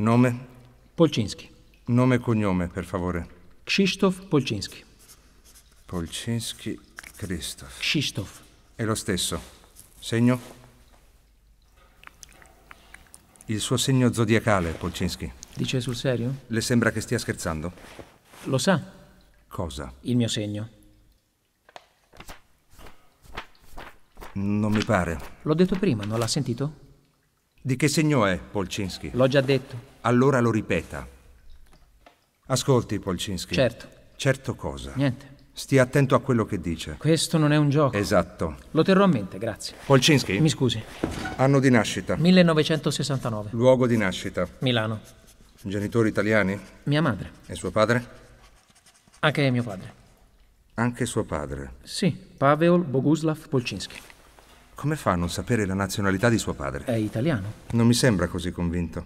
Nome? Polcinski. Nome e cognome, per favore. Krzysztof Polcinski. Polcinski Krzysztof. Krzysztof. È lo stesso. Segno? Il suo segno zodiacale, Polcinski. Dice sul serio? Le sembra che stia scherzando? Lo sa. Cosa? Il mio segno. Non mi pare. L'ho detto prima, non l'ha sentito? Di che segno è Polcinski? L'ho già detto. Allora lo ripeta. Ascolti, Polcinski. Certo. Certo cosa? Niente. Stia attento a quello che dice. Questo non è un gioco. Esatto. Lo terrò a mente, grazie. Polcinski? Mi scusi. Anno di nascita. 1969. Luogo di nascita. Milano. Genitori italiani? Mia madre. E suo padre? Anche mio padre. Anche suo padre? Sì, Pavel Boguslav Polcinski. Come fa a non sapere la nazionalità di suo padre? È italiano. Non mi sembra così convinto.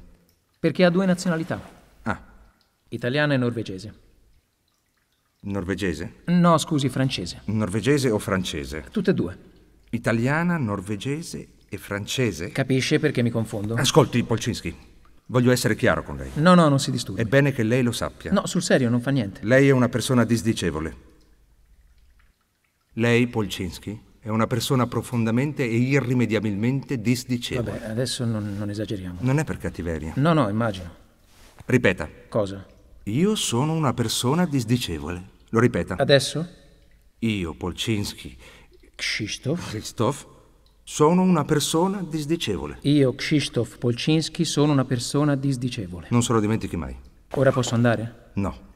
Perché ha due nazionalità. Ah. Italiana e norvegese. Norvegese? No, scusi, francese. Norvegese o francese? Tutte e due. Italiana, norvegese e francese? Capisce perché mi confondo? Ascolti, Polcinski. Voglio essere chiaro con lei. No, no, non si disturbi. È bene che lei lo sappia. No, sul serio, non fa niente. Lei è una persona disdicevole. Lei, Polcinski, è una persona profondamente e irrimediabilmente disdicevole. Vabbè, adesso non, non esageriamo. Non è per cattiveria. No, no, immagino. Ripeta. Cosa? Io sono una persona disdicevole. Lo ripeta. Adesso? Io, Polcinski. Krzysztof. Krzysztof. Sono una persona disdicevole. Io, Krzysztof Polcinski, sono una persona disdicevole. Non se lo dimentichi mai. Ora posso andare? No.